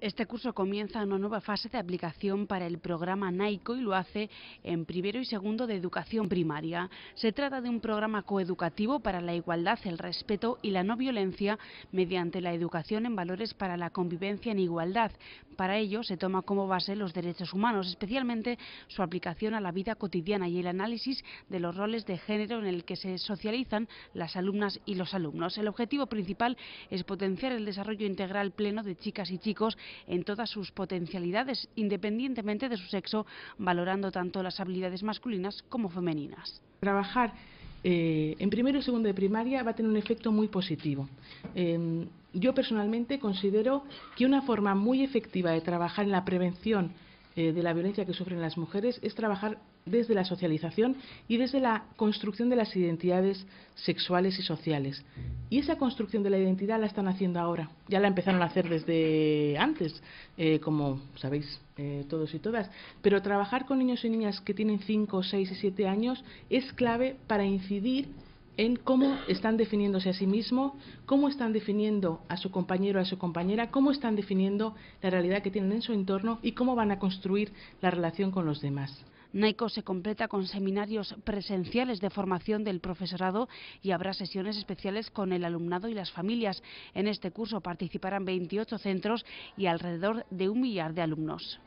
Este curso comienza una nueva fase de aplicación para el programa NAICO y lo hace en primero y segundo de educación primaria. Se trata de un programa coeducativo para la igualdad, el respeto y la no violencia mediante la educación en valores para la convivencia en igualdad. Para ello se toma como base los derechos humanos, especialmente su aplicación a la vida cotidiana y el análisis de los roles de género en el que se socializan las alumnas y los alumnos. El objetivo principal es potenciar el desarrollo integral pleno de chicas y chicos en todas sus potencialidades, independientemente de su sexo, valorando tanto las habilidades masculinas como femeninas. Trabajar eh, en primero y segundo de primaria va a tener un efecto muy positivo. Em, yo personalmente considero que una forma muy efectiva de trabajar en la prevención eh, de la violencia que sufren las mujeres es trabajar desde la socialización y desde la construcción de las identidades sexuales y sociales. Y esa construcción de la identidad la están haciendo ahora. Ya la empezaron a hacer desde antes, eh, como sabéis eh, todos y todas. Pero trabajar con niños y niñas que tienen 5, 6 y 7 años es clave para incidir en cómo están definiéndose a sí mismo, cómo están definiendo a su compañero, o a su compañera, cómo están definiendo la realidad que tienen en su entorno y cómo van a construir la relación con los demás. NAICO se completa con seminarios presenciales de formación del profesorado y habrá sesiones especiales con el alumnado y las familias. En este curso participarán 28 centros y alrededor de un millar de alumnos.